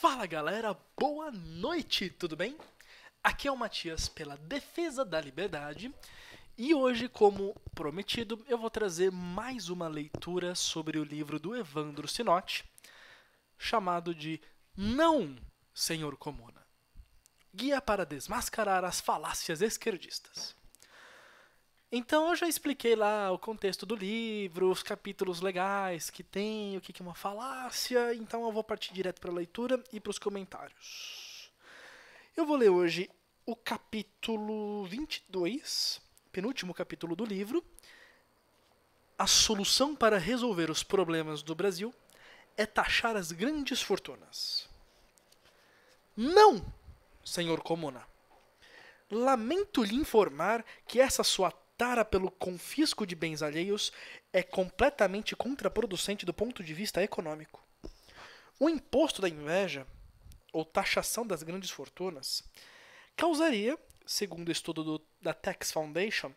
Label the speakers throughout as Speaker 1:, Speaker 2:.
Speaker 1: Fala galera, boa noite, tudo bem? Aqui é o Matias pela Defesa da Liberdade e hoje, como prometido, eu vou trazer mais uma leitura sobre o livro do Evandro Sinotti, chamado de Não, Senhor Comuna Guia para Desmascarar as Falácias Esquerdistas. Então eu já expliquei lá o contexto do livro, os capítulos legais que tem, o que é uma falácia. Então eu vou partir direto para a leitura e para os comentários. Eu vou ler hoje o capítulo 22, penúltimo capítulo do livro. A solução para resolver os problemas do Brasil é taxar as grandes fortunas. Não, senhor Comuna. Lamento lhe informar que essa sua tara pelo confisco de bens alheios é completamente contraproducente do ponto de vista econômico. O imposto da inveja, ou taxação das grandes fortunas, causaria, segundo o estudo do, da Tax Foundation,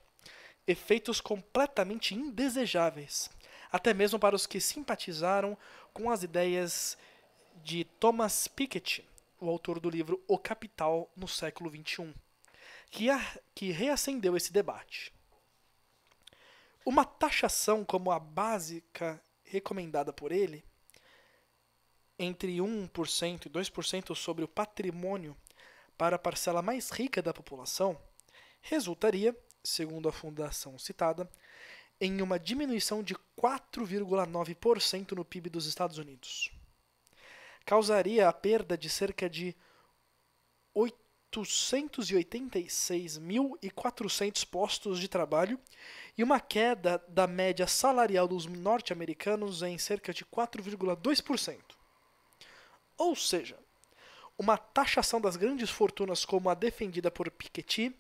Speaker 1: efeitos completamente indesejáveis, até mesmo para os que simpatizaram com as ideias de Thomas Piketty, o autor do livro O Capital no século XXI, que, a, que reacendeu esse debate. Uma taxação como a básica recomendada por ele, entre 1% e 2% sobre o patrimônio para a parcela mais rica da população, resultaria, segundo a fundação citada, em uma diminuição de 4,9% no PIB dos Estados Unidos. Causaria a perda de cerca de 8 886.400 postos de trabalho e uma queda da média salarial dos norte-americanos em cerca de 4,2%. Ou seja, uma taxação das grandes fortunas como a defendida por Piketty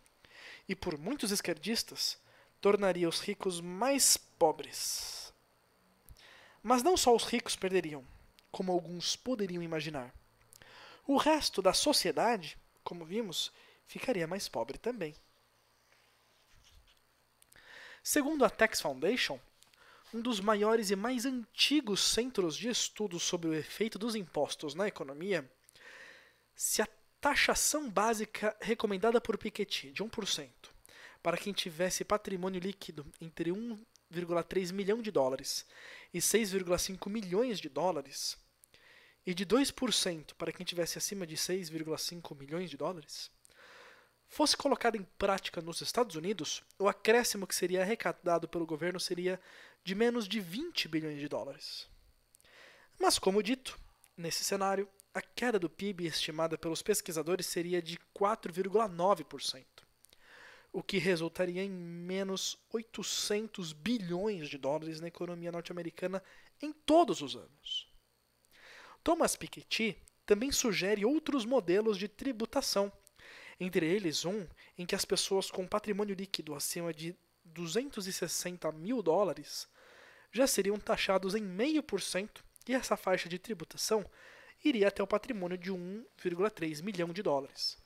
Speaker 1: e por muitos esquerdistas tornaria os ricos mais pobres. Mas não só os ricos perderiam, como alguns poderiam imaginar. O resto da sociedade como vimos, ficaria mais pobre também. Segundo a Tax Foundation, um dos maiores e mais antigos centros de estudos sobre o efeito dos impostos na economia, se a taxação básica recomendada por Piketty, de 1%, para quem tivesse patrimônio líquido entre 1,3 milhão de dólares e 6,5 milhões de dólares, e de 2% para quem tivesse acima de 6,5 milhões de dólares, fosse colocada em prática nos Estados Unidos, o acréscimo que seria arrecadado pelo governo seria de menos de 20 bilhões de dólares. Mas, como dito, nesse cenário, a queda do PIB estimada pelos pesquisadores seria de 4,9%, o que resultaria em menos 800 bilhões de dólares na economia norte-americana em todos os anos. Thomas Piketty também sugere outros modelos de tributação, entre eles um em que as pessoas com patrimônio líquido acima de 260 mil dólares já seriam taxados em 0,5% e essa faixa de tributação iria até o patrimônio de 1,3 milhão de dólares.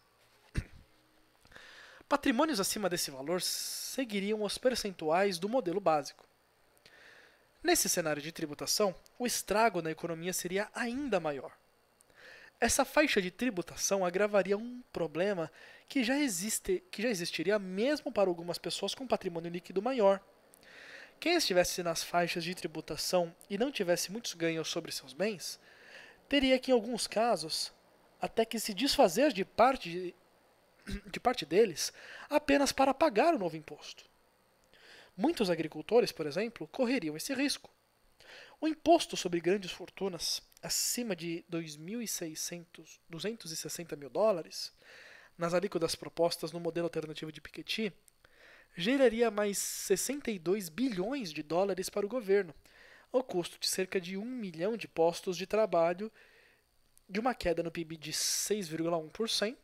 Speaker 1: Patrimônios acima desse valor seguiriam os percentuais do modelo básico. Nesse cenário de tributação, o estrago na economia seria ainda maior. Essa faixa de tributação agravaria um problema que já, existe, que já existiria mesmo para algumas pessoas com patrimônio líquido maior. Quem estivesse nas faixas de tributação e não tivesse muitos ganhos sobre seus bens, teria que, em alguns casos, até que se desfazer de parte, de, de parte deles apenas para pagar o novo imposto. Muitos agricultores, por exemplo, correriam esse risco. O imposto sobre grandes fortunas acima de 260 mil dólares, nas alíquotas propostas no modelo alternativo de Piketty, geraria mais 62 bilhões de dólares para o governo, ao custo de cerca de 1 milhão de postos de trabalho, de uma queda no PIB de 6,1%,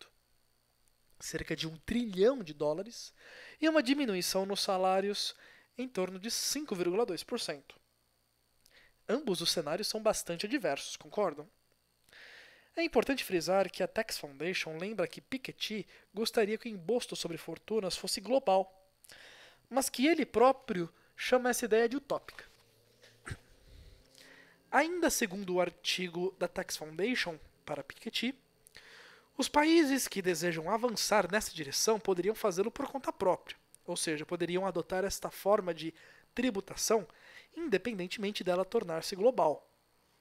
Speaker 1: cerca de 1 trilhão de dólares, e uma diminuição nos salários em torno de 5,2%. Ambos os cenários são bastante adversos, concordam? É importante frisar que a Tax Foundation lembra que Piketty gostaria que o imposto sobre fortunas fosse global, mas que ele próprio chama essa ideia de utópica. Ainda segundo o artigo da Tax Foundation para Piketty, os países que desejam avançar nessa direção poderiam fazê-lo por conta própria, ou seja, poderiam adotar esta forma de tributação independentemente dela tornar-se global.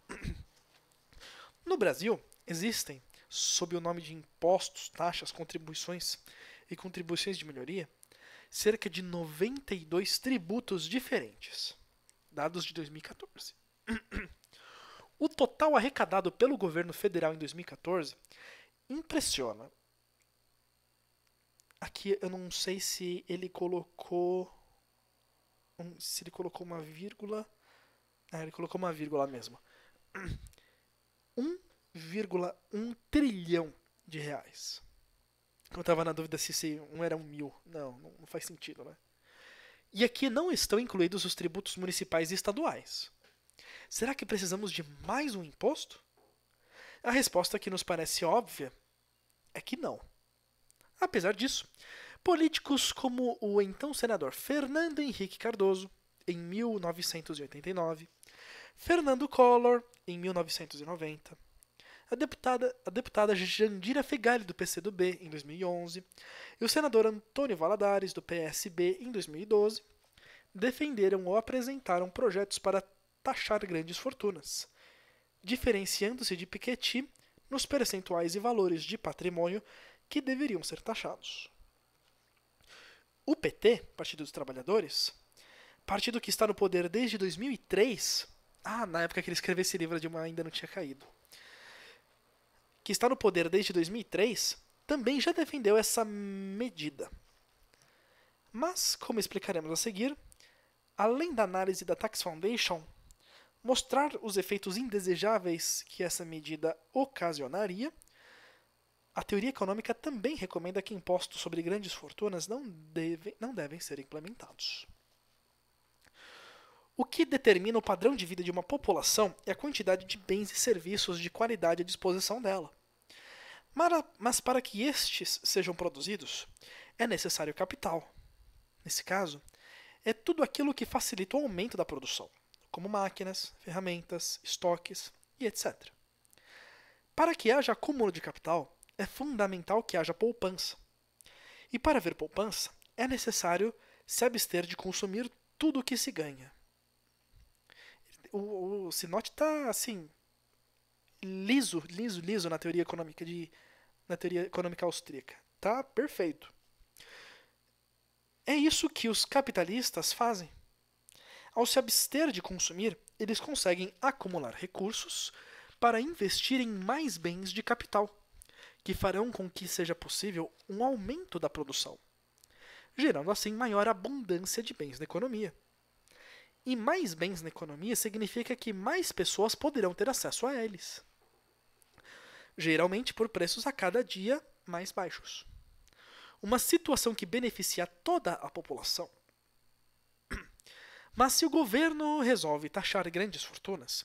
Speaker 1: No Brasil, existem, sob o nome de impostos, taxas, contribuições e contribuições de melhoria, cerca de 92 tributos diferentes, dados de 2014. O total arrecadado pelo governo federal em 2014 impressiona Aqui eu não sei se ele colocou. Se ele colocou uma vírgula. Ah, ele colocou uma vírgula mesmo. 1,1 trilhão de reais. Eu tava na dúvida se, se um era um mil. Não, não faz sentido, né? E aqui não estão incluídos os tributos municipais e estaduais. Será que precisamos de mais um imposto? A resposta que nos parece óbvia é que não. Apesar disso, políticos como o então senador Fernando Henrique Cardoso, em 1989, Fernando Collor, em 1990, a deputada, a deputada Jandira Fegali, do PCdoB, em 2011, e o senador Antônio Valadares, do PSB, em 2012, defenderam ou apresentaram projetos para taxar grandes fortunas, diferenciando-se de Piketty nos percentuais e valores de patrimônio que deveriam ser taxados. O PT, Partido dos Trabalhadores, partido que está no poder desde 2003, ah, na época que ele escreveu esse livro, a Dilma ainda não tinha caído, que está no poder desde 2003, também já defendeu essa medida. Mas, como explicaremos a seguir, além da análise da Tax Foundation, mostrar os efeitos indesejáveis que essa medida ocasionaria, a teoria econômica também recomenda que impostos sobre grandes fortunas não devem, não devem ser implementados. O que determina o padrão de vida de uma população é a quantidade de bens e serviços de qualidade à disposição dela. Mas para que estes sejam produzidos, é necessário capital. Nesse caso, é tudo aquilo que facilita o aumento da produção, como máquinas, ferramentas, estoques e etc. Para que haja acúmulo de capital, é fundamental que haja poupança. E para haver poupança, é necessário se abster de consumir tudo o que se ganha. O, o Sinote está assim liso, liso, liso na teoria econômica de na teoria econômica austríaca. Tá perfeito. É isso que os capitalistas fazem. Ao se abster de consumir, eles conseguem acumular recursos para investir em mais bens de capital que farão com que seja possível um aumento da produção, gerando assim maior abundância de bens na economia. E mais bens na economia significa que mais pessoas poderão ter acesso a eles, geralmente por preços a cada dia mais baixos. Uma situação que beneficia toda a população. Mas se o governo resolve taxar grandes fortunas,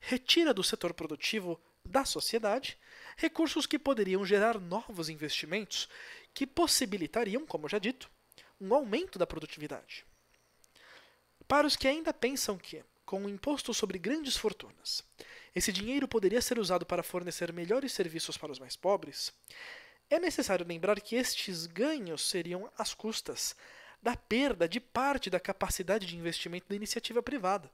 Speaker 1: retira do setor produtivo da sociedade recursos que poderiam gerar novos investimentos que possibilitariam, como já dito, um aumento da produtividade. Para os que ainda pensam que, com o um imposto sobre grandes fortunas, esse dinheiro poderia ser usado para fornecer melhores serviços para os mais pobres, é necessário lembrar que estes ganhos seriam às custas da perda de parte da capacidade de investimento da iniciativa privada.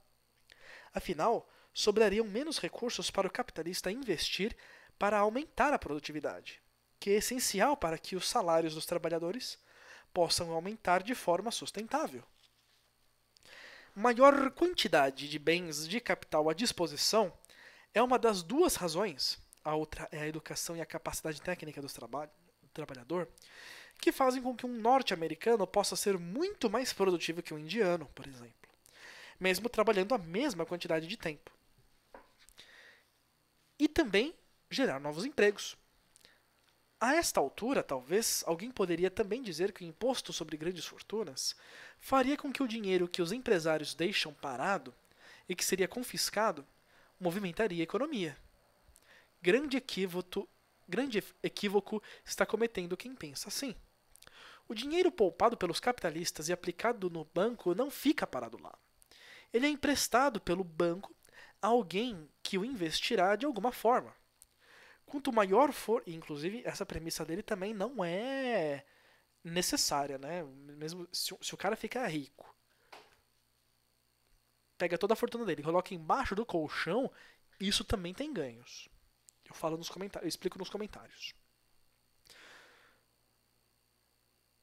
Speaker 1: Afinal, sobrariam menos recursos para o capitalista investir para aumentar a produtividade, que é essencial para que os salários dos trabalhadores possam aumentar de forma sustentável. Maior quantidade de bens de capital à disposição é uma das duas razões, a outra é a educação e a capacidade técnica dos traba do trabalhador, que fazem com que um norte-americano possa ser muito mais produtivo que um indiano, por exemplo, mesmo trabalhando a mesma quantidade de tempo. E também gerar novos empregos. A esta altura, talvez, alguém poderia também dizer que o imposto sobre grandes fortunas faria com que o dinheiro que os empresários deixam parado e que seria confiscado movimentaria a economia. Grande equívoco, grande equívoco está cometendo quem pensa assim. O dinheiro poupado pelos capitalistas e aplicado no banco não fica parado lá. Ele é emprestado pelo banco a alguém que o investirá de alguma forma. Quanto maior for, inclusive, essa premissa dele também não é necessária, né? Mesmo se, se o cara ficar rico, pega toda a fortuna dele, coloca embaixo do colchão, isso também tem ganhos. Eu falo nos comentários, explico nos comentários.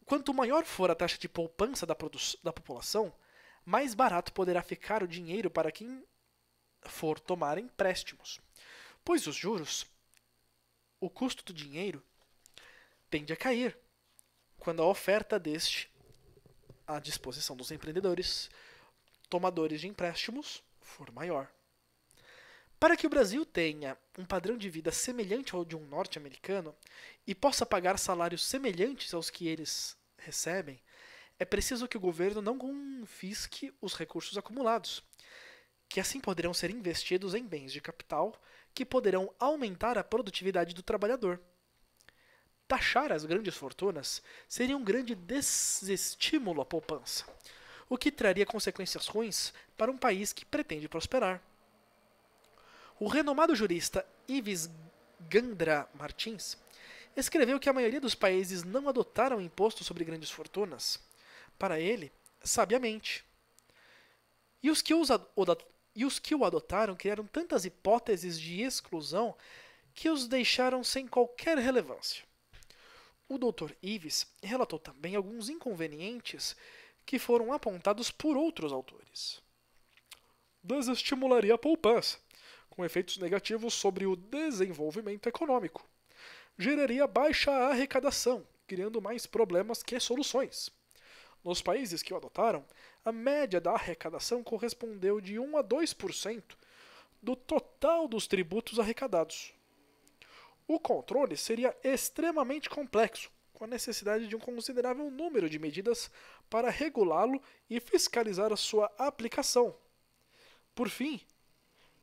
Speaker 1: Quanto maior for a taxa de poupança da, da população, mais barato poderá ficar o dinheiro para quem for tomar empréstimos, pois os juros o custo do dinheiro tende a cair quando a oferta deste à disposição dos empreendedores, tomadores de empréstimos, for maior. Para que o Brasil tenha um padrão de vida semelhante ao de um norte-americano e possa pagar salários semelhantes aos que eles recebem, é preciso que o governo não confisque os recursos acumulados, que assim poderão ser investidos em bens de capital que poderão aumentar a produtividade do trabalhador. Taxar as grandes fortunas seria um grande desestímulo à poupança, o que traria consequências ruins para um país que pretende prosperar. O renomado jurista Ives Gandra Martins escreveu que a maioria dos países não adotaram imposto sobre grandes fortunas. Para ele, sabiamente. E os que os e os que o adotaram criaram tantas hipóteses de exclusão que os deixaram sem qualquer relevância. O Dr. Ives relatou também alguns inconvenientes que foram apontados por outros autores. Desestimularia a poupança, com efeitos negativos sobre o desenvolvimento econômico. Geraria baixa arrecadação, criando mais problemas que soluções. Nos países que o adotaram, a média da arrecadação correspondeu de 1 a 2% do total dos tributos arrecadados. O controle seria extremamente complexo, com a necessidade de um considerável número de medidas para regulá-lo e fiscalizar a sua aplicação. Por fim,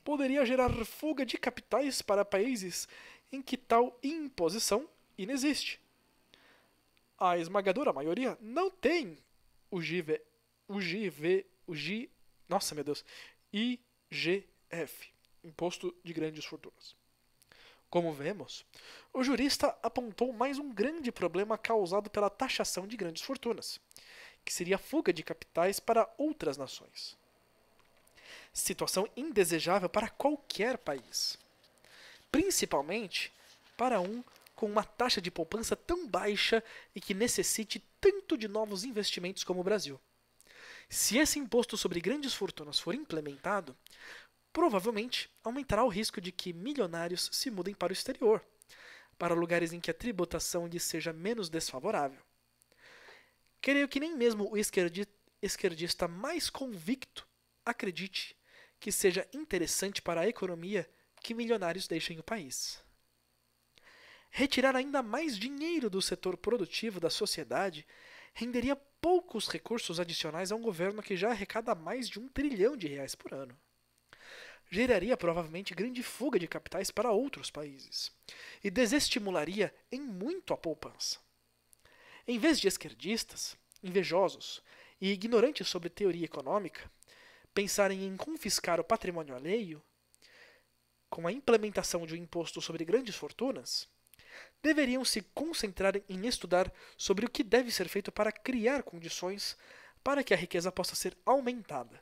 Speaker 1: poderia gerar fuga de capitais para países em que tal imposição inexiste. A esmagadora maioria não tem o GIVE o GV, o G, nossa meu Deus, IGF, Imposto de Grandes Fortunas. Como vemos, o jurista apontou mais um grande problema causado pela taxação de grandes fortunas, que seria a fuga de capitais para outras nações. Situação indesejável para qualquer país, principalmente para um com uma taxa de poupança tão baixa e que necessite tanto de novos investimentos como o Brasil. Se esse imposto sobre grandes fortunas for implementado, provavelmente aumentará o risco de que milionários se mudem para o exterior, para lugares em que a tributação lhes seja menos desfavorável. Creio que nem mesmo o esquerdista mais convicto acredite que seja interessante para a economia que milionários deixem o país. Retirar ainda mais dinheiro do setor produtivo da sociedade renderia poucos recursos adicionais a um governo que já arrecada mais de um trilhão de reais por ano. Geraria provavelmente grande fuga de capitais para outros países e desestimularia em muito a poupança. Em vez de esquerdistas, invejosos e ignorantes sobre teoria econômica pensarem em confiscar o patrimônio alheio, com a implementação de um imposto sobre grandes fortunas, deveriam se concentrar em estudar sobre o que deve ser feito para criar condições para que a riqueza possa ser aumentada.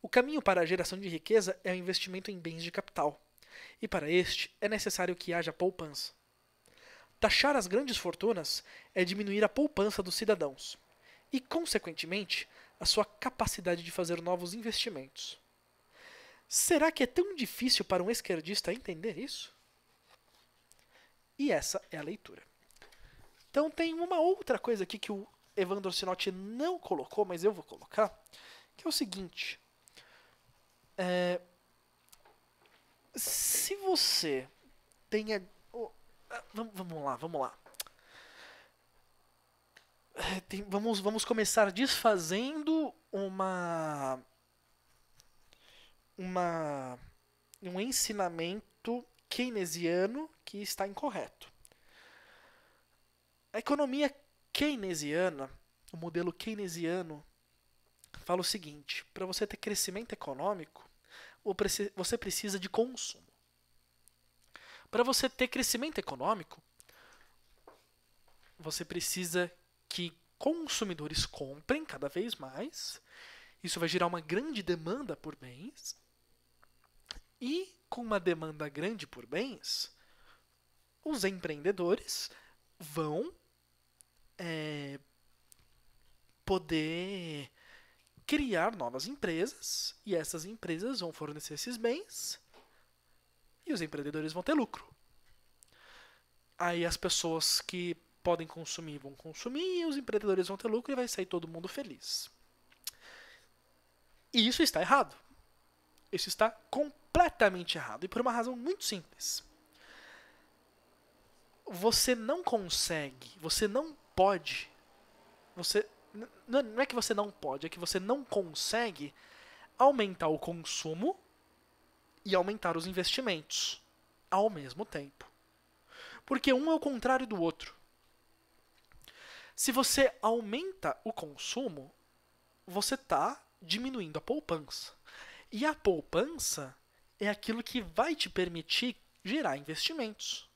Speaker 1: O caminho para a geração de riqueza é o investimento em bens de capital, e para este é necessário que haja poupança. Taxar as grandes fortunas é diminuir a poupança dos cidadãos e, consequentemente, a sua capacidade de fazer novos investimentos. Será que é tão difícil para um esquerdista entender isso? E essa é a leitura. Então tem uma outra coisa aqui que o Evandro Sinotti não colocou, mas eu vou colocar, que é o seguinte. É, se você tenha. Oh, ah, vamos, vamos lá, vamos lá. É, tem, vamos, vamos começar desfazendo uma uma um ensinamento keynesiano que está incorreto. A economia keynesiana, o modelo keynesiano, fala o seguinte: para você ter crescimento econômico, você precisa de consumo. Para você ter crescimento econômico, você precisa que consumidores comprem cada vez mais. Isso vai gerar uma grande demanda por bens. E com uma demanda grande por bens, os empreendedores vão é, poder criar novas empresas e essas empresas vão fornecer esses bens e os empreendedores vão ter lucro. Aí as pessoas que podem consumir vão consumir, e os empreendedores vão ter lucro e vai sair todo mundo feliz. E isso está errado. Isso está completamente completamente errado e por uma razão muito simples. Você não consegue, você não pode, você não é que você não pode, é que você não consegue aumentar o consumo e aumentar os investimentos ao mesmo tempo. Porque um é o contrário do outro. Se você aumenta o consumo, você está diminuindo a poupança. E a poupança é aquilo que vai te permitir gerar investimentos.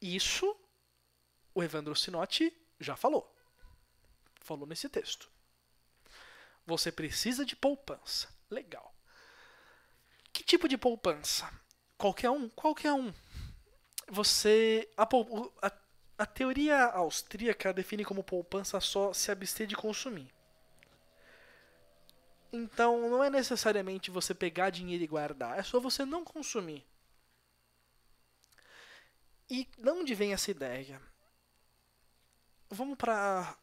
Speaker 1: Isso o Evandro Sinotti já falou. Falou nesse texto. Você precisa de poupança. Legal. Que tipo de poupança? Qualquer um? Qualquer um. Você. A, a, a teoria austríaca define como poupança só se abster de consumir. Então não é necessariamente você pegar dinheiro e guardar, é só você não consumir. E de onde vem essa ideia? Vamos para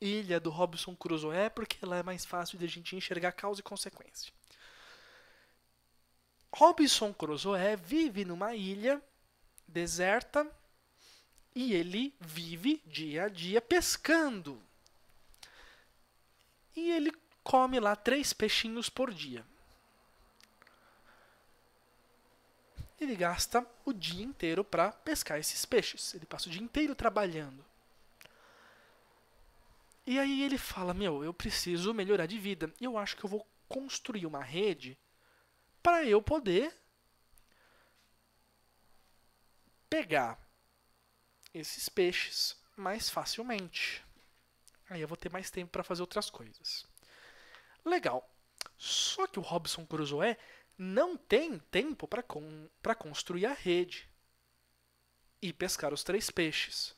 Speaker 1: ilha do Robson Crusoe, é porque ela é mais fácil de a gente enxergar causa e consequência. Robson Crusoe é, vive numa ilha deserta e ele vive dia a dia pescando. E ele come lá três peixinhos por dia. Ele gasta o dia inteiro para pescar esses peixes. Ele passa o dia inteiro trabalhando. E aí ele fala: Meu, eu preciso melhorar de vida. eu acho que eu vou construir uma rede para eu poder pegar esses peixes mais facilmente. Aí eu vou ter mais tempo para fazer outras coisas. Legal. Só que o Robson Crusoe não tem tempo para con construir a rede e pescar os três peixes.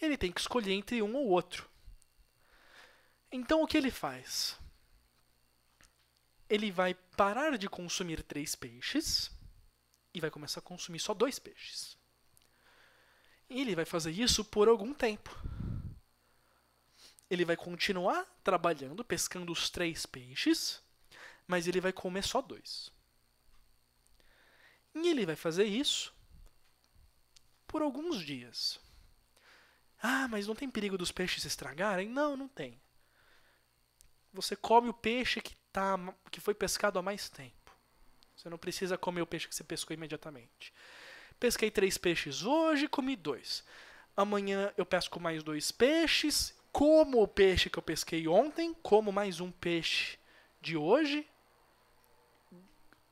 Speaker 1: Ele tem que escolher entre um ou outro. Então o que ele faz? Ele vai parar de consumir três peixes e vai começar a consumir só dois peixes. E ele vai fazer isso por algum tempo ele vai continuar trabalhando, pescando os três peixes, mas ele vai comer só dois. E ele vai fazer isso por alguns dias. Ah, mas não tem perigo dos peixes estragarem? Não, não tem. Você come o peixe que, tá, que foi pescado há mais tempo. Você não precisa comer o peixe que você pescou imediatamente. Pesquei três peixes hoje, comi dois. Amanhã eu pesco mais dois peixes como o peixe que eu pesquei ontem, como mais um peixe de hoje,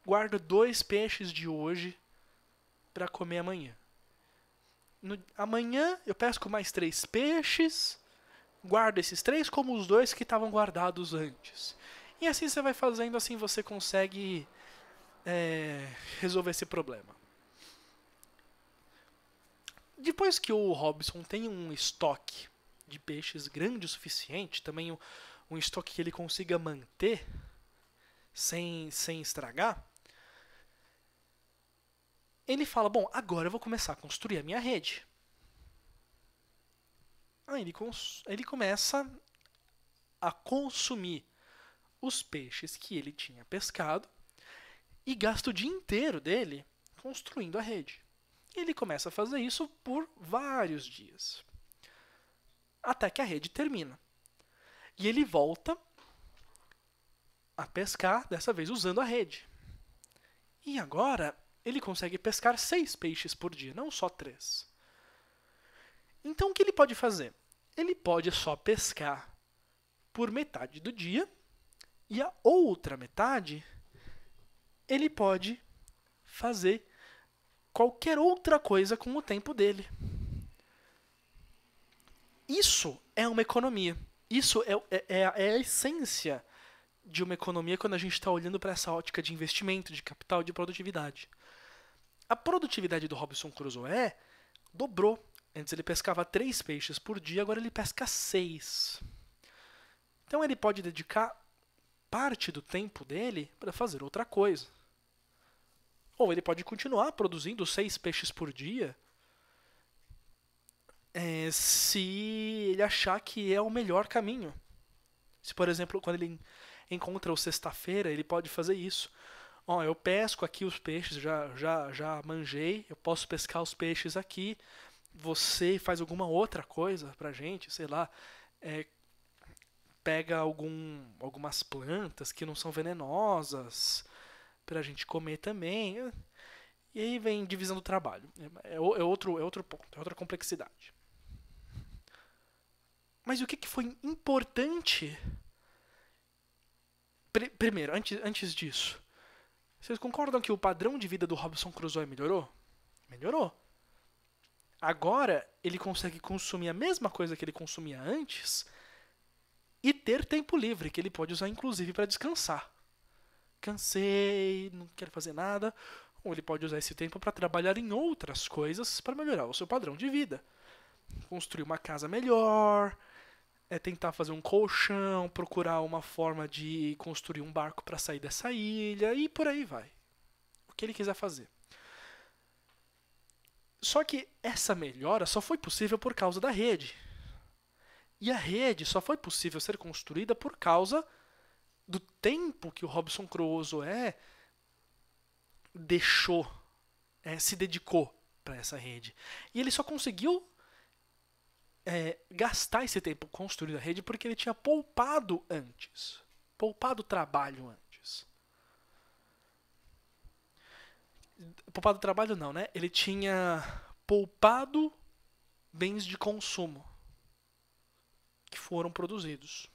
Speaker 1: guardo dois peixes de hoje para comer amanhã. No, amanhã eu pesco mais três peixes, guardo esses três como os dois que estavam guardados antes. E assim você vai fazendo, assim você consegue é, resolver esse problema. Depois que o Robson tem um estoque de peixes grande o suficiente, também um, um estoque que ele consiga manter sem, sem estragar, ele fala: Bom, agora eu vou começar a construir a minha rede. Aí ele, ele começa a consumir os peixes que ele tinha pescado e gasta o dia inteiro dele construindo a rede. ele começa a fazer isso por vários dias até que a rede termina. E ele volta a pescar, dessa vez usando a rede. E agora ele consegue pescar seis peixes por dia, não só três. Então o que ele pode fazer? Ele pode só pescar por metade do dia e a outra metade ele pode fazer qualquer outra coisa com o tempo dele. Isso é uma economia. Isso é, é, é, é a essência de uma economia quando a gente está olhando para essa ótica de investimento, de capital, de produtividade. A produtividade do Robinson Crusoe é, dobrou. Antes ele pescava três peixes por dia, agora ele pesca seis. Então ele pode dedicar parte do tempo dele para fazer outra coisa. Ou ele pode continuar produzindo seis peixes por dia é, se ele achar que é o melhor caminho. Se, por exemplo, quando ele encontra o sexta-feira, ele pode fazer isso. Ó, eu pesco aqui os peixes, já, já, já manjei, eu posso pescar os peixes aqui. Você faz alguma outra coisa pra gente, sei lá, é, pega algum, algumas plantas que não são venenosas pra gente comer também. E aí vem divisão do trabalho. É, é, é outro, é outro ponto, é outra complexidade. Mas o que, que foi importante? Pr primeiro, antes, antes disso, vocês concordam que o padrão de vida do Robson Crusoe melhorou? Melhorou. Agora ele consegue consumir a mesma coisa que ele consumia antes e ter tempo livre, que ele pode usar inclusive para descansar. Cansei, não quero fazer nada. Ou ele pode usar esse tempo para trabalhar em outras coisas para melhorar o seu padrão de vida construir uma casa melhor, é tentar fazer um colchão, procurar uma forma de construir um barco para sair dessa ilha e por aí vai. O que ele quiser fazer. Só que essa melhora só foi possível por causa da rede. E a rede só foi possível ser construída por causa do tempo que o Robson Crusoe é, deixou, é, se dedicou para essa rede. E ele só conseguiu é, gastar esse tempo construindo a rede porque ele tinha poupado antes, poupado trabalho antes. Poupado trabalho não, né? Ele tinha poupado bens de consumo que foram produzidos.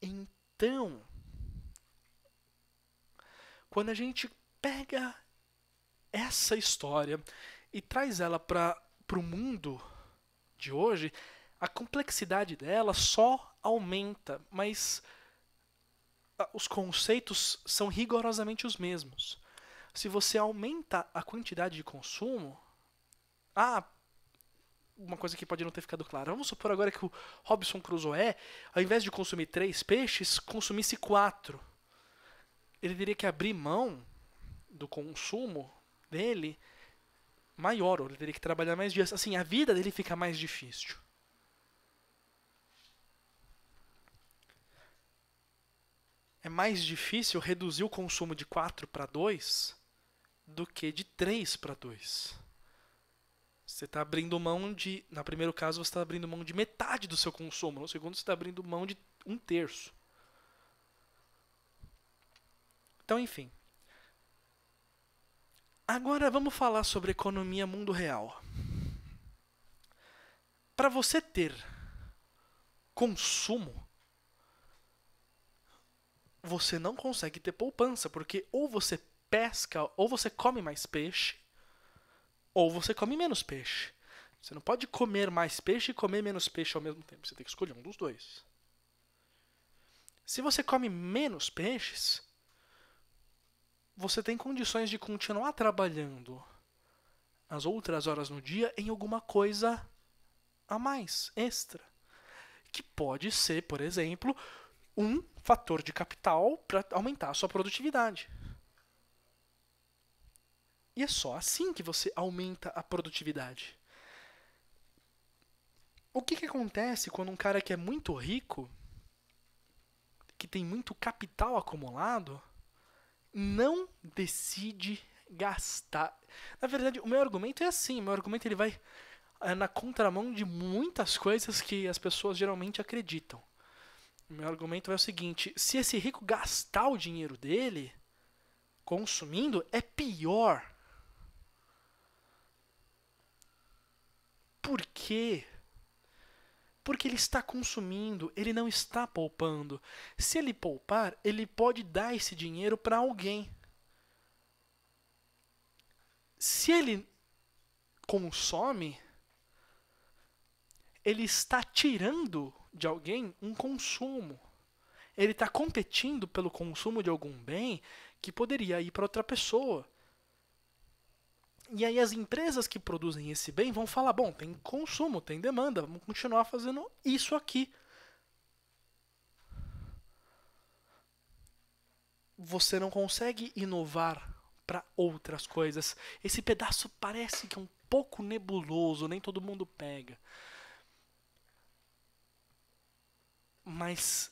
Speaker 1: Então, quando a gente pega essa história e traz ela para o mundo de hoje, a complexidade dela só aumenta, mas os conceitos são rigorosamente os mesmos. Se você aumenta a quantidade de consumo, ah, uma coisa que pode não ter ficado clara. Vamos supor agora que o Robson Crusoe, ao invés de consumir três peixes, consumisse quatro. Ele teria que abrir mão do consumo dele maior, ou ele teria que trabalhar mais dias. Assim, a vida dele fica mais difícil. É mais difícil reduzir o consumo de 4 para 2 do que de 3 para 2. Você está abrindo mão de. No primeiro caso, você está abrindo mão de metade do seu consumo. No segundo, você está abrindo mão de um terço. Então, enfim, Agora vamos falar sobre economia mundo real. Para você ter consumo, você não consegue ter poupança, porque ou você pesca, ou você come mais peixe, ou você come menos peixe. Você não pode comer mais peixe e comer menos peixe ao mesmo tempo. Você tem que escolher um dos dois. Se você come menos peixes, você tem condições de continuar trabalhando as outras horas no dia em alguma coisa a mais, extra. Que pode ser, por exemplo, um fator de capital para aumentar a sua produtividade. E é só assim que você aumenta a produtividade. O que, que acontece quando um cara que é muito rico, que tem muito capital acumulado, não decide gastar. Na verdade, o meu argumento é assim, meu argumento ele vai é, na contramão de muitas coisas que as pessoas geralmente acreditam. O meu argumento é o seguinte, se esse rico gastar o dinheiro dele consumindo, é pior. Por quê? porque ele está consumindo, ele não está poupando. Se ele poupar, ele pode dar esse dinheiro para alguém. Se ele consome, ele está tirando de alguém um consumo. Ele está competindo pelo consumo de algum bem que poderia ir para outra pessoa. E aí as empresas que produzem esse bem vão falar: bom, tem consumo, tem demanda, vamos continuar fazendo isso aqui. Você não consegue inovar para outras coisas. Esse pedaço parece que é um pouco nebuloso, nem todo mundo pega. Mas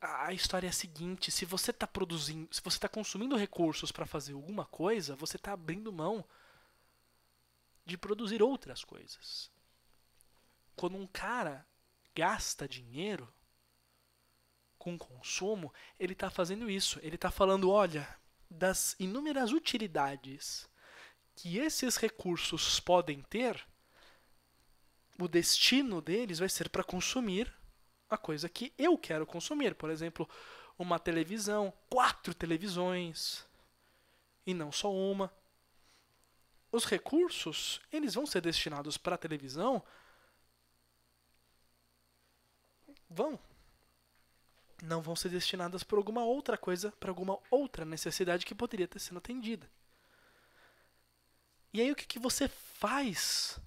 Speaker 1: a história é a seguinte: se você está produzindo, se você está consumindo recursos para fazer alguma coisa, você está abrindo mão de produzir outras coisas. Quando um cara gasta dinheiro com consumo, ele está fazendo isso. Ele está falando: olha, das inúmeras utilidades que esses recursos podem ter, o destino deles vai ser para consumir a coisa que eu quero consumir. Por exemplo, uma televisão, quatro televisões, e não só uma os recursos eles vão ser destinados para a televisão? Vão. Não vão ser destinadas para alguma outra coisa, para alguma outra necessidade que poderia ter sido atendida. E aí o que, que você faz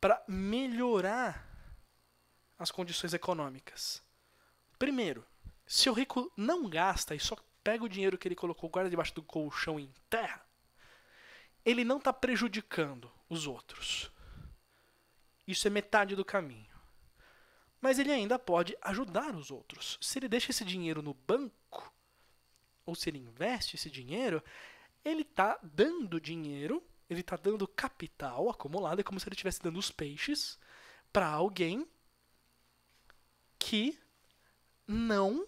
Speaker 1: para melhorar as condições econômicas? Primeiro, se o rico não gasta e só pega o dinheiro que ele colocou, guarda debaixo do colchão em terra, ele não está prejudicando os outros. Isso é metade do caminho. Mas ele ainda pode ajudar os outros. Se ele deixa esse dinheiro no banco, ou se ele investe esse dinheiro, ele está dando dinheiro, ele está dando capital acumulado, é como se ele estivesse dando os peixes para alguém que não.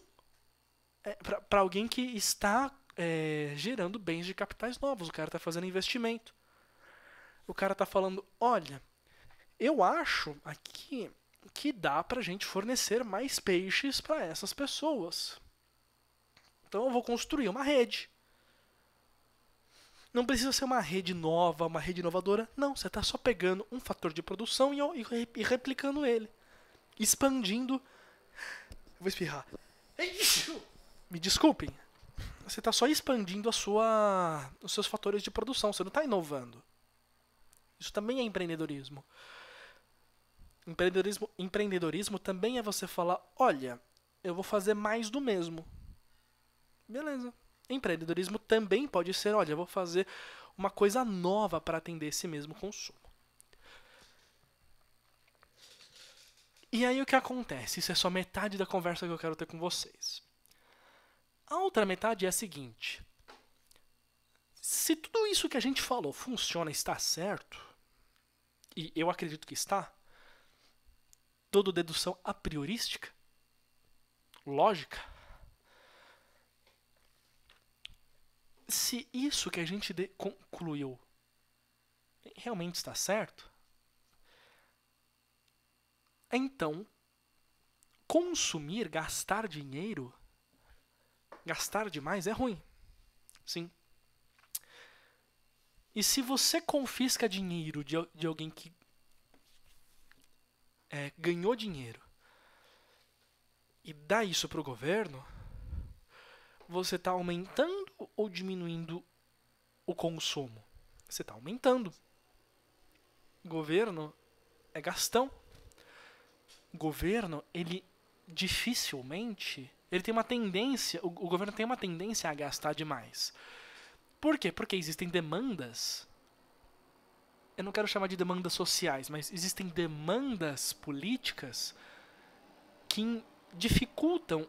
Speaker 1: É, para alguém que está é, gerando bens de capitais novos, o cara está fazendo investimento. O cara está falando: olha, eu acho aqui que dá para a gente fornecer mais peixes para essas pessoas. Então eu vou construir uma rede. Não precisa ser uma rede nova, uma rede inovadora. Não, você está só pegando um fator de produção e, replicando ele. Expandindo. Eu vou espirrar. É Me desculpem você está só expandindo a sua, os seus fatores de produção, você não está inovando. Isso também é empreendedorismo. Empreendedorismo, empreendedorismo também é você falar: olha, eu vou fazer mais do mesmo. Beleza. Empreendedorismo também pode ser: olha, eu vou fazer uma coisa nova para atender esse mesmo consumo. E aí o que acontece? Isso é só metade da conversa que eu quero ter com vocês. A outra metade é a seguinte: se tudo isso que a gente falou funciona, está certo, e eu acredito que está, toda dedução a priorística, lógica, se isso que a gente concluiu realmente está certo, então consumir, gastar dinheiro gastar demais é ruim. Sim. E se você confisca dinheiro de, de alguém que é, ganhou dinheiro e dá isso para o governo, você está aumentando ou diminuindo o consumo? Você está aumentando. Governo é gastão. Governo, ele dificilmente ele tem uma tendência, o, o governo tem uma tendência a gastar demais. Por quê? Porque existem demandas. Eu não quero chamar de demandas sociais, mas existem demandas políticas que dificultam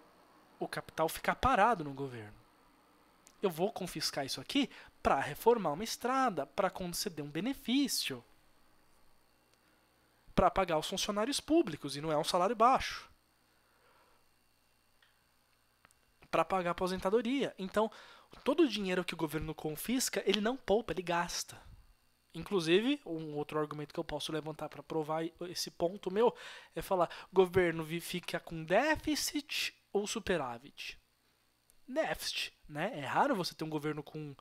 Speaker 1: o capital ficar parado no governo. Eu vou confiscar isso aqui para reformar uma estrada, para conceder um benefício, para pagar os funcionários públicos e não é um salário baixo. para pagar a aposentadoria. Então, todo o dinheiro que o governo confisca, ele não poupa, ele gasta. Inclusive, um outro argumento que eu posso levantar para provar esse ponto meu é falar: governo fica com déficit ou superávit? Déficit, né? É raro você ter um governo com,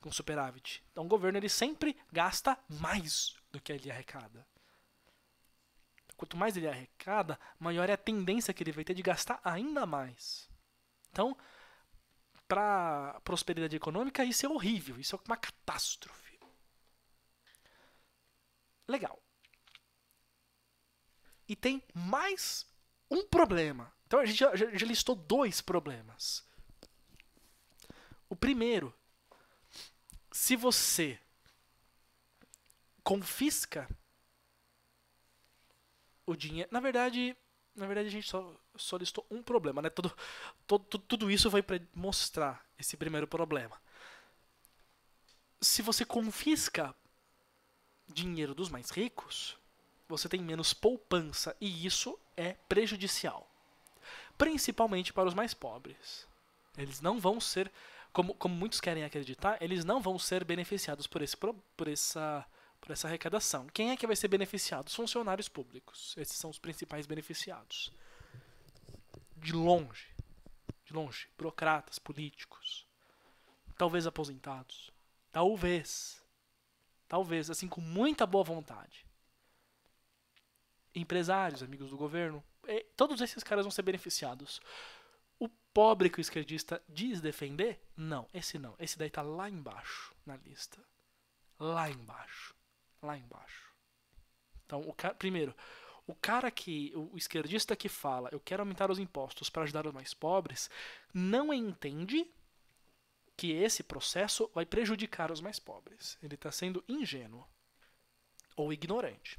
Speaker 1: com superávit. Então, o governo ele sempre gasta mais do que ele arrecada. Quanto mais ele arrecada, maior é a tendência que ele vai ter de gastar ainda mais. Então, para prosperidade econômica, isso é horrível, isso é uma catástrofe. Legal. E tem mais um problema. Então a gente já, já listou dois problemas. O primeiro, se você confisca o dinheiro. Na verdade, na verdade a gente só, listou um problema, né? Tudo, todo, tudo isso foi para mostrar esse primeiro problema. Se você confisca dinheiro dos mais ricos, você tem menos poupança e isso é prejudicial, principalmente para os mais pobres. Eles não vão ser, como, como muitos querem acreditar, eles não vão ser beneficiados por esse, por essa, por essa arrecadação. Quem é que vai ser beneficiado? Os funcionários públicos. Esses são os principais beneficiados. De longe. De longe. Burocratas, políticos. Talvez aposentados. Talvez. Talvez, assim, com muita boa vontade. Empresários, amigos do governo. Todos esses caras vão ser beneficiados. O pobre que o esquerdista diz defender? Não, esse não. Esse daí tá lá embaixo na lista. Lá embaixo lá embaixo. Então, o cara, primeiro, o cara que, o esquerdista que fala, eu quero aumentar os impostos para ajudar os mais pobres, não entende que esse processo vai prejudicar os mais pobres. Ele está sendo ingênuo ou ignorante.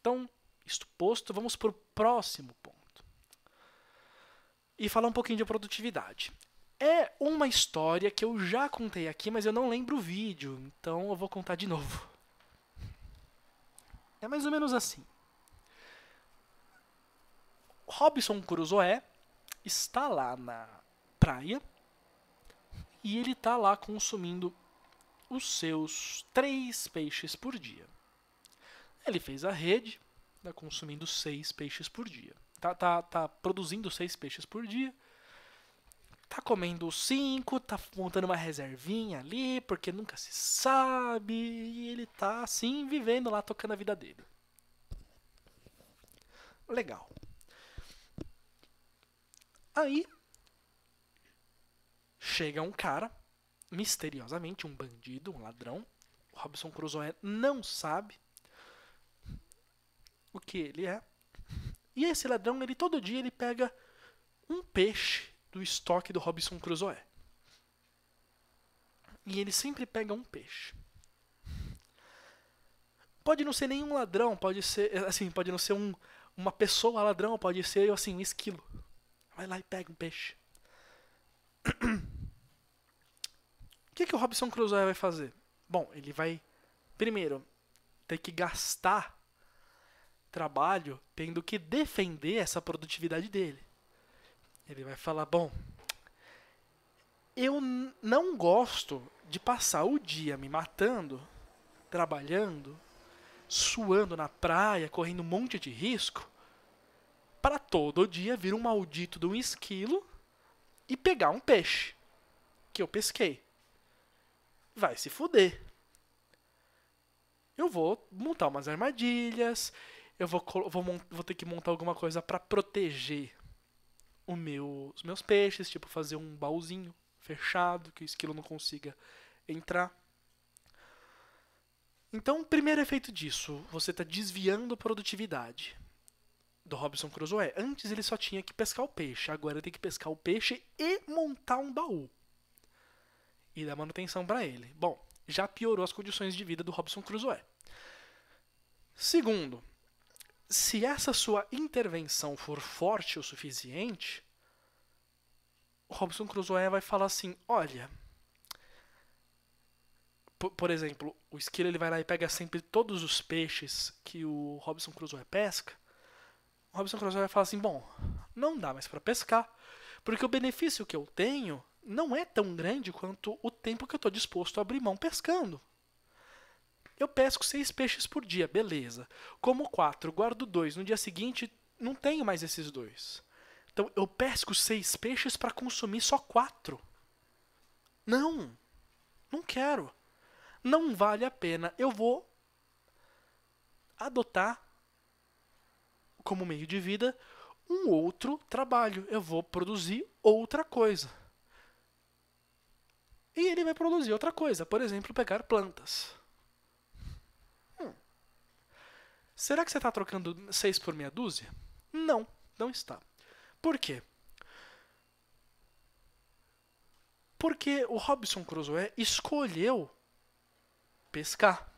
Speaker 1: Então, isto posto, vamos para o próximo ponto. E falar um pouquinho de produtividade. É uma história que eu já contei aqui, mas eu não lembro o vídeo, então eu vou contar de novo. É mais ou menos assim. Robson Crusoe está lá na praia e ele está lá consumindo os seus três peixes por dia. Ele fez a rede, está consumindo seis peixes por dia. Tá, tá, tá produzindo seis peixes por dia tá comendo cinco, tá montando uma reservinha ali, porque nunca se sabe, e ele tá assim vivendo lá, tocando a vida dele. Legal. Aí chega um cara, misteriosamente, um bandido, um ladrão. O Robson Crusoe não sabe o que ele é. E esse ladrão, ele todo dia ele pega um peixe do estoque do Robinson Crusoe. E ele sempre pega um peixe. Pode não ser nenhum ladrão, pode ser, assim, pode não ser um, uma pessoa ladrão, pode ser, assim, um esquilo. Vai lá e pega um peixe. O que, que o Robinson Crusoe vai fazer? Bom, ele vai, primeiro, ter que gastar trabalho tendo que defender essa produtividade dele. Ele vai falar: bom, eu não gosto de passar o dia me matando, trabalhando, suando na praia, correndo um monte de risco, para todo dia vir um maldito de um esquilo e pegar um peixe que eu pesquei. Vai se fuder. Eu vou montar umas armadilhas, eu vou, vou, vou ter que montar alguma coisa para proteger meu, os meus peixes, tipo fazer um baúzinho fechado que o esquilo não consiga entrar. Então, o primeiro efeito disso, você está desviando a produtividade do Robinson Crusoe. Antes ele só tinha que pescar o peixe, agora ele tem que pescar o peixe e montar um baú e dar manutenção para ele. Bom, já piorou as condições de vida do Robinson Crusoe. Segundo, se essa sua intervenção for forte o suficiente, Robson Crusoe vai falar assim: olha. Por, exemplo, o esquilo ele vai lá e pega sempre todos os peixes que o Robson Crusoe pesca. O Robson Crusoe vai falar assim: bom, não dá mais para pescar, porque o benefício que eu tenho não é tão grande quanto o tempo que eu estou disposto a abrir mão pescando. Eu pesco seis peixes por dia, beleza. Como quatro, guardo dois. No dia seguinte, não tenho mais esses dois. Então eu pesco seis peixes para consumir só quatro. Não, não quero. Não vale a pena. Eu vou adotar como meio de vida um outro trabalho. Eu vou produzir outra coisa. E ele vai produzir outra coisa, por exemplo, pegar plantas. Será que você está trocando 6 por meia dúzia? Não, não está. Por quê? Porque o Robson Crusoe escolheu pescar.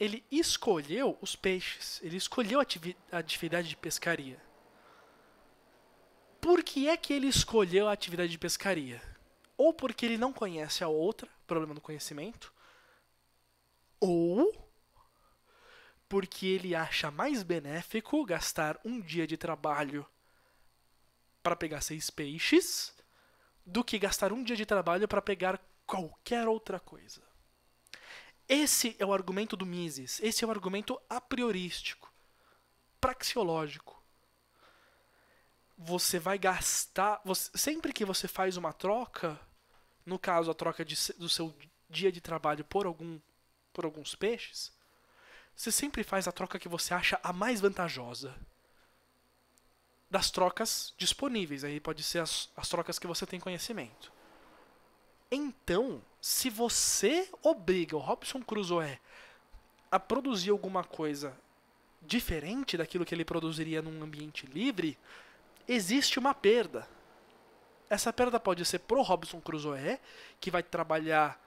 Speaker 1: Ele escolheu os peixes, ele escolheu a atividade de pescaria. Por que é que ele escolheu a atividade de pescaria? Ou porque ele não conhece a outra, problema do conhecimento, ou porque ele acha mais benéfico gastar um dia de trabalho para pegar seis peixes do que gastar um dia de trabalho para pegar qualquer outra coisa. Esse é o argumento do Mises, esse é o argumento a priorístico, praxeológico. Você vai gastar. Você, sempre que você faz uma troca, no caso a troca de, do seu dia de trabalho por, algum, por alguns peixes, você sempre faz a troca que você acha a mais vantajosa. Das trocas disponíveis, aí pode ser as, as trocas que você tem conhecimento. Então, se você obriga o Robson Crusoe a produzir alguma coisa diferente daquilo que ele produziria num ambiente livre, existe uma perda. Essa perda pode ser pro Robson Crusoe, que vai trabalhar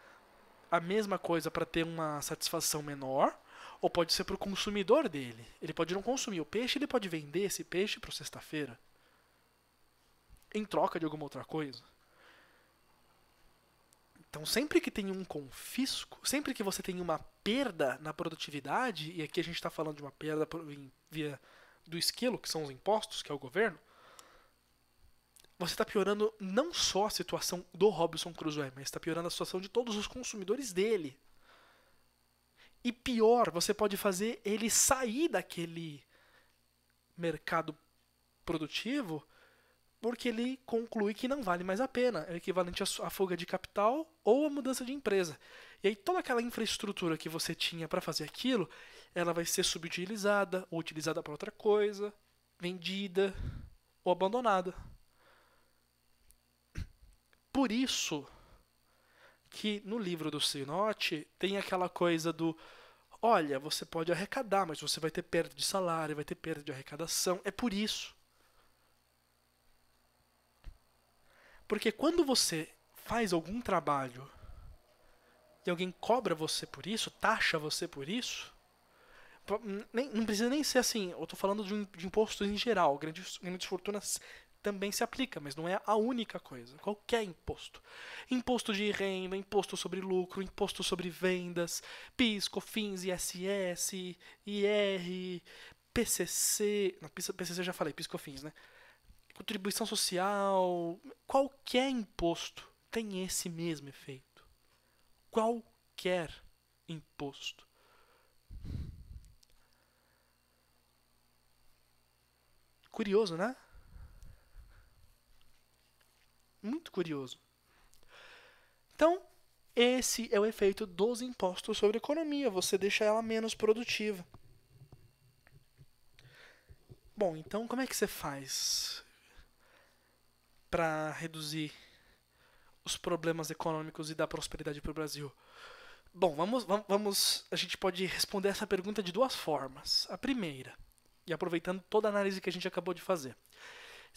Speaker 1: a mesma coisa para ter uma satisfação menor, ou pode ser para o consumidor dele. Ele pode não consumir o peixe, ele pode vender esse peixe para sexta-feira em troca de alguma outra coisa. Então, sempre que tem um confisco, sempre que você tem uma perda na produtividade, e aqui a gente está falando de uma perda via do esquilo, que são os impostos, que é o governo, você está piorando não só a situação do Robinson Crusoe, mas está piorando a situação de todos os consumidores dele. E pior, você pode fazer ele sair daquele mercado produtivo porque ele conclui que não vale mais a pena. É equivalente à fuga de capital ou à mudança de empresa. E aí toda aquela infraestrutura que você tinha para fazer aquilo, ela vai ser subutilizada, ou utilizada para outra coisa, vendida ou abandonada. Por isso que no livro do Sinote tem aquela coisa do Olha, você pode arrecadar, mas você vai ter perda de salário, vai ter perda de arrecadação. É por isso. Porque quando você faz algum trabalho e alguém cobra você por isso, taxa você por isso, hum, nem, não precisa nem ser assim. Eu estou falando de, de impostos em geral. Grandes, grandes fortunas também se aplica, mas não é a única coisa. Qualquer imposto. Imposto de renda, imposto sobre lucro, imposto sobre vendas, PIS, COFINS, ISS, IR, PCC, não, PCC já falei, PIS, COFINS, né? Contribuição social, qualquer imposto tem esse mesmo efeito. Qualquer imposto. Curioso, né? Muito curioso. Então, esse é o efeito dos impostos sobre a economia, você deixa ela menos produtiva. Bom, então como é que você faz para reduzir os problemas econômicos e dar prosperidade para o Brasil? Bom, vamos, vamos. A gente pode responder essa pergunta de duas formas. A primeira, e aproveitando toda a análise que a gente acabou de fazer.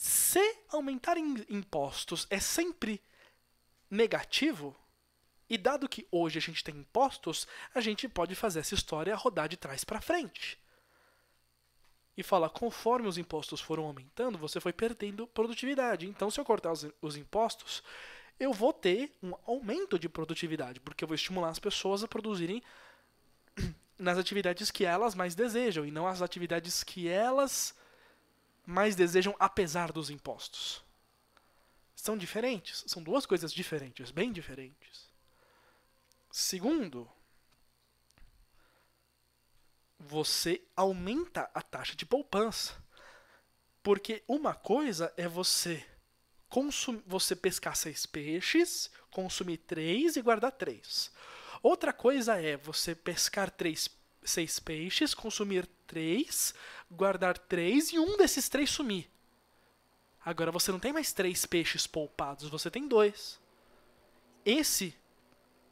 Speaker 1: Se aumentar impostos é sempre negativo, e dado que hoje a gente tem impostos, a gente pode fazer essa história rodar de trás para frente. E falar, conforme os impostos foram aumentando, você foi perdendo produtividade. Então, se eu cortar os, os impostos, eu vou ter um aumento de produtividade, porque eu vou estimular as pessoas a produzirem nas atividades que elas mais desejam e não as atividades que elas mas desejam apesar dos impostos. São diferentes, são duas coisas diferentes, bem diferentes. Segundo, você aumenta a taxa de poupança. Porque uma coisa é você consumir, você pescar seis peixes, consumir três e guardar três. Outra coisa é você pescar três seis peixes, consumir três, guardar três e um desses três sumir. Agora você não tem mais três peixes poupados, você tem dois. Esse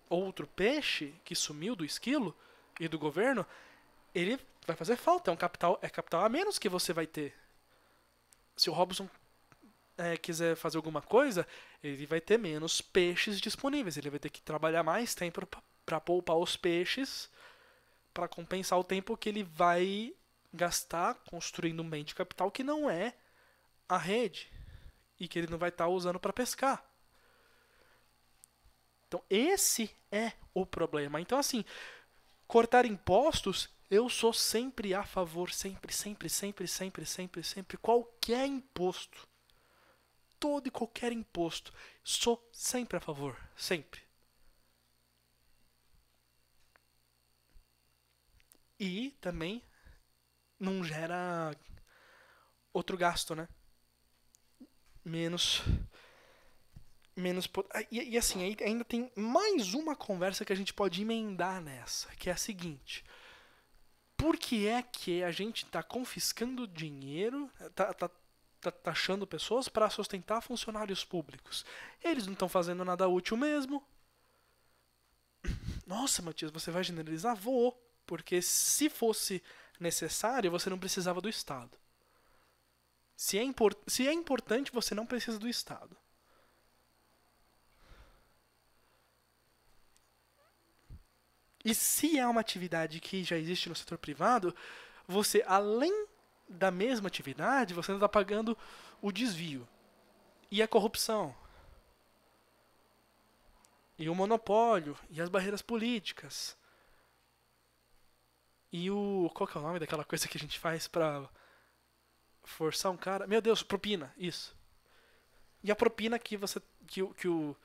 Speaker 1: outro peixe que sumiu do esquilo e do governo, ele vai fazer falta. É um capital, é capital a menos que você vai ter. Se o Robson é, quiser fazer alguma coisa, ele vai ter menos peixes disponíveis. Ele vai ter que trabalhar mais tempo para poupar os peixes para compensar o tempo que ele vai gastar construindo um bem de capital que não é a rede e que ele não vai estar tá usando para pescar. Então, esse é o problema. Então, assim, cortar impostos, eu sou sempre a favor, sempre, sempre, sempre, sempre, sempre, sempre, qualquer imposto. Todo e qualquer imposto. Sou sempre a favor, sempre. E também não gera outro gasto, né? Menos. Menos. Ah, e, e assim, ainda tem mais uma conversa que a gente pode emendar nessa, que é a seguinte. Por que é que a gente está confiscando dinheiro, tá, tá, tá taxando pessoas para sustentar funcionários públicos. Eles não estão fazendo nada útil mesmo. Nossa, Matias, você vai generalizar? Vou. Porque se fosse necessário, você não precisava do Estado. Se é, import se é importante, você não precisa do Estado. E se é uma atividade que já existe no setor privado, você, além da mesma atividade, você ainda está pagando o desvio e a corrupção e o monopólio e as barreiras políticas e o. Qual que é o nome daquela coisa que a gente faz pra forçar um cara? Meu Deus, propina, isso. E a propina que você. que, que o.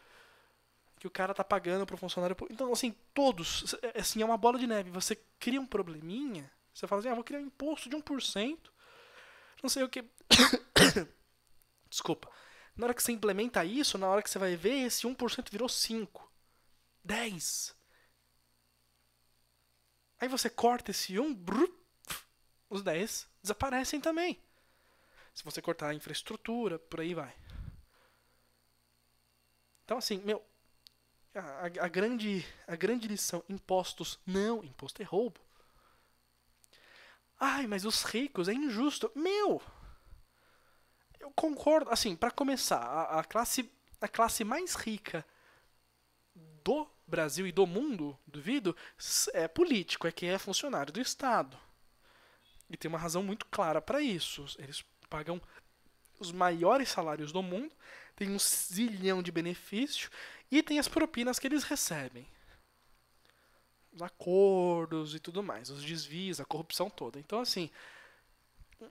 Speaker 1: que o cara tá pagando pro funcionário. Então, assim, todos. É, assim, é uma bola de neve. Você cria um probleminha, você fala assim, ah, vou criar um imposto de 1%. Não sei o que. Desculpa. Na hora que você implementa isso, na hora que você vai ver, esse 1% virou 5. 10. Aí você corta esse 1, os 10 desaparecem também. Se você cortar a infraestrutura, por aí vai. Então, assim, meu, a, a, grande, a grande lição: impostos não, imposto é roubo. Ai, mas os ricos é injusto. Meu! Eu concordo, assim, para começar, a, a, classe a classe mais rica do Brasil e do mundo, duvido, é político, é quem é funcionário do Estado. E tem uma razão muito clara para isso. Eles pagam os maiores salários do mundo, tem um zilhão de benefícios e tem as propinas que eles recebem. Os acordos e tudo mais, os desvios, a corrupção toda. Então, assim,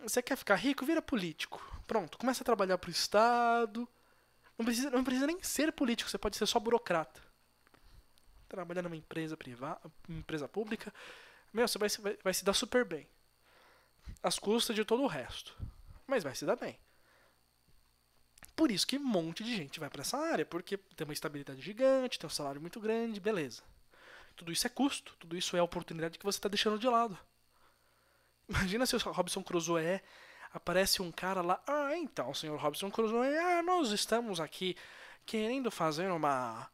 Speaker 1: você quer ficar rico? Vira político. Pronto, começa a trabalhar para o Estado. Não precisa, não precisa nem ser político, você pode ser só burocrata trabalhar numa empresa privada, empresa pública, meu, você vai, vai, vai se dar super bem. Às custas de todo o resto. Mas vai se dar bem. Por isso que um monte de gente vai para essa área, porque tem uma estabilidade gigante, tem um salário muito grande, beleza. Tudo isso é custo, tudo isso é oportunidade que você está deixando de lado. Imagina se o Robson Crusoe é, aparece um cara lá, ah, então, senhor Robson Crusoe, ah, nós estamos aqui querendo fazer uma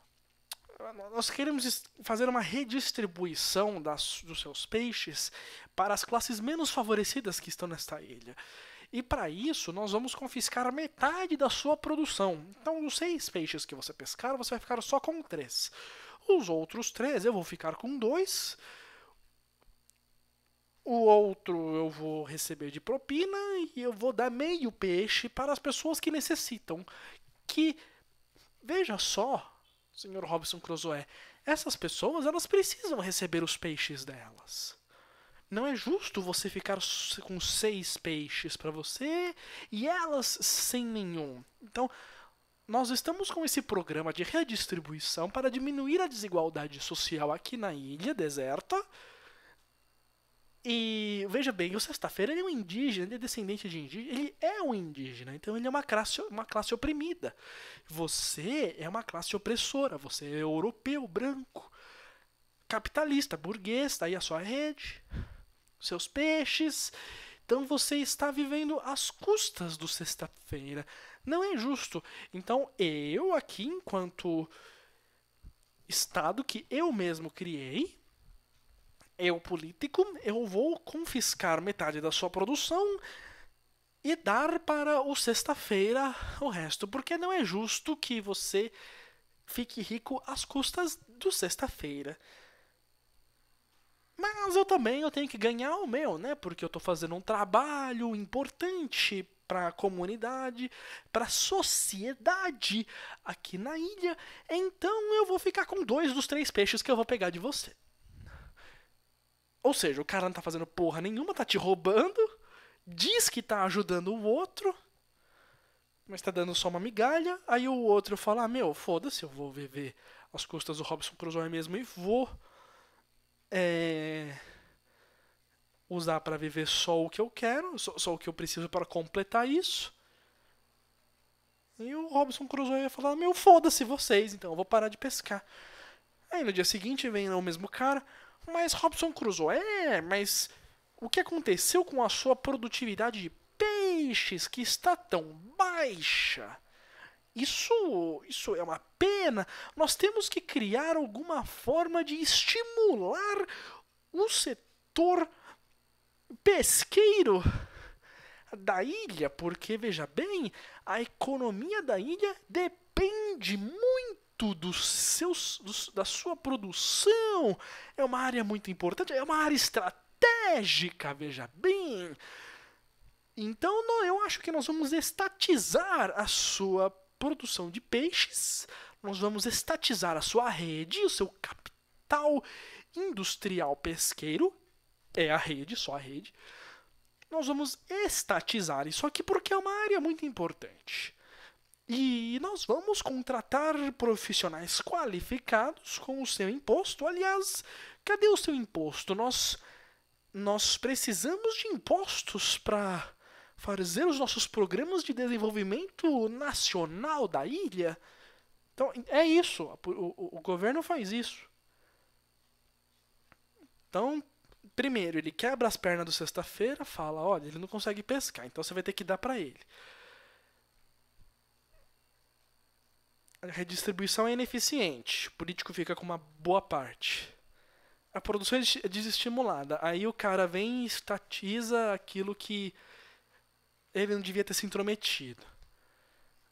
Speaker 1: nós queremos fazer uma redistribuição das, dos seus peixes para as classes menos favorecidas que estão nesta ilha. E para isso, nós vamos confiscar metade da sua produção. Então, dos seis peixes que você pescar, você vai ficar só com três. Os outros três, eu vou ficar com dois. O outro eu vou receber de propina e eu vou dar meio peixe para as pessoas que necessitam. Que, veja só, Senhor Robson Crozoé, essas pessoas elas precisam receber os peixes delas. Não é justo você ficar com seis peixes para você e elas sem nenhum. Então, nós estamos com esse programa de redistribuição para diminuir a desigualdade social aqui na ilha deserta e veja bem, o Sexta-feira ele é um indígena, ele é descendente de indígena, ele é um indígena, então ele é uma classe, uma classe oprimida. Você é uma classe opressora, você é europeu, branco, capitalista, burguês, daí tá aí a sua rede, seus peixes. Então você está vivendo às custas do Sexta-feira. Não é justo. Então eu aqui, enquanto Estado que eu mesmo criei, eu é político, eu vou confiscar metade da sua produção e dar para o sexta-feira o resto, porque não é justo que você fique rico às custas do sexta-feira. Mas eu também eu tenho que ganhar o meu, né? Porque eu estou fazendo um trabalho importante para a comunidade, para a sociedade aqui na ilha. Então eu vou ficar com dois dos três peixes que eu vou pegar de você. Ou seja, o cara não tá fazendo porra nenhuma, tá te roubando, diz que tá ajudando o outro, mas tá dando só uma migalha. Aí o outro fala: ah, Meu, foda-se, eu vou viver às custas do Robson Crusoe mesmo e vou é, usar para viver só o que eu quero, só, só o que eu preciso para completar isso. E o Robson Crusoe ia falar: ah, Meu, foda-se vocês, então eu vou parar de pescar. Aí no dia seguinte vem o mesmo cara: mas Robson Crusoe, é, mas o que aconteceu com a sua produtividade de peixes que está tão baixa? Isso, isso é uma pena. Nós temos que criar alguma forma de estimular o setor pesqueiro da ilha, porque veja bem, a economia da ilha depende muito impacto dos seus, dos, da sua produção é uma área muito importante, é uma área estratégica, veja bem. Então não, eu acho que nós vamos estatizar a sua produção de peixes, nós vamos estatizar a sua rede, o seu capital industrial pesqueiro, é a rede, só a rede. Nós vamos estatizar isso aqui porque é uma área muito importante. E nós vamos contratar profissionais qualificados com o seu imposto. Aliás, cadê o seu imposto? Nós nós precisamos de impostos para fazer os nossos programas de desenvolvimento nacional da ilha. Então, é isso. O, o, o governo faz isso. Então, primeiro, ele quebra as pernas do sexta-feira, fala: olha, ele não consegue pescar, então você vai ter que dar para ele. A redistribuição é ineficiente, o político fica com uma boa parte. A produção é desestimulada, aí o cara vem e estatiza aquilo que ele não devia ter se intrometido.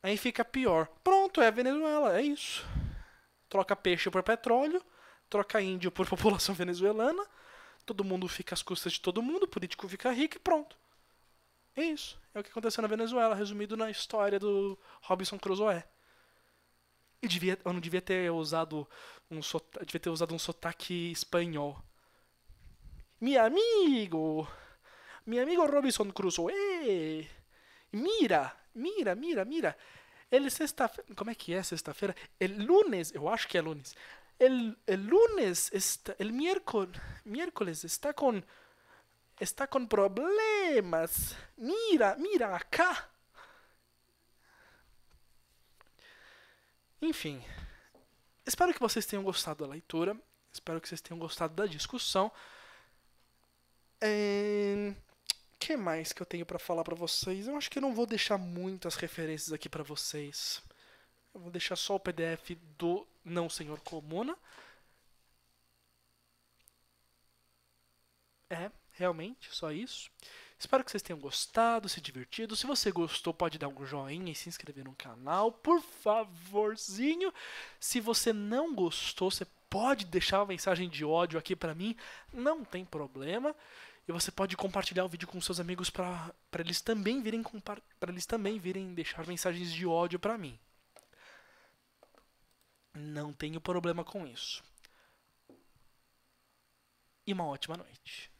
Speaker 1: Aí fica pior. Pronto, é a Venezuela, é isso. Troca peixe por petróleo, troca índio por população venezuelana, todo mundo fica às custas de todo mundo, o político fica rico e pronto. É isso. É o que aconteceu na Venezuela, resumido na história do Robinson Crusoe eu devia, eu não devia ter usado um sotaque, devia ter usado um sotaque espanhol. Mi amigo! Mi amigo Robinson Crusoe! Eh! Mira, mira, mira, mira. Ele sexta-feira. Como é que é sexta-feira? El lunes, eu acho que é lunes. El, el lunes, está, el miércoles, miércoles está com. Está com problemas. Mira, mira acá. Enfim, espero que vocês tenham gostado da leitura. Espero que vocês tenham gostado da discussão. É... que mais que eu tenho para falar para vocês? Eu acho que eu não vou deixar muitas referências aqui para vocês. Eu vou deixar só o PDF do Não Senhor Comuna. É, realmente, só isso. Espero que vocês tenham gostado, se divertido. Se você gostou, pode dar um joinha e se inscrever no canal, por favorzinho. Se você não gostou, você pode deixar uma mensagem de ódio aqui para mim, não tem problema. E você pode compartilhar o vídeo com seus amigos para eles também virem para eles também virem deixar mensagens de ódio para mim. Não tenho problema com isso. E uma ótima noite.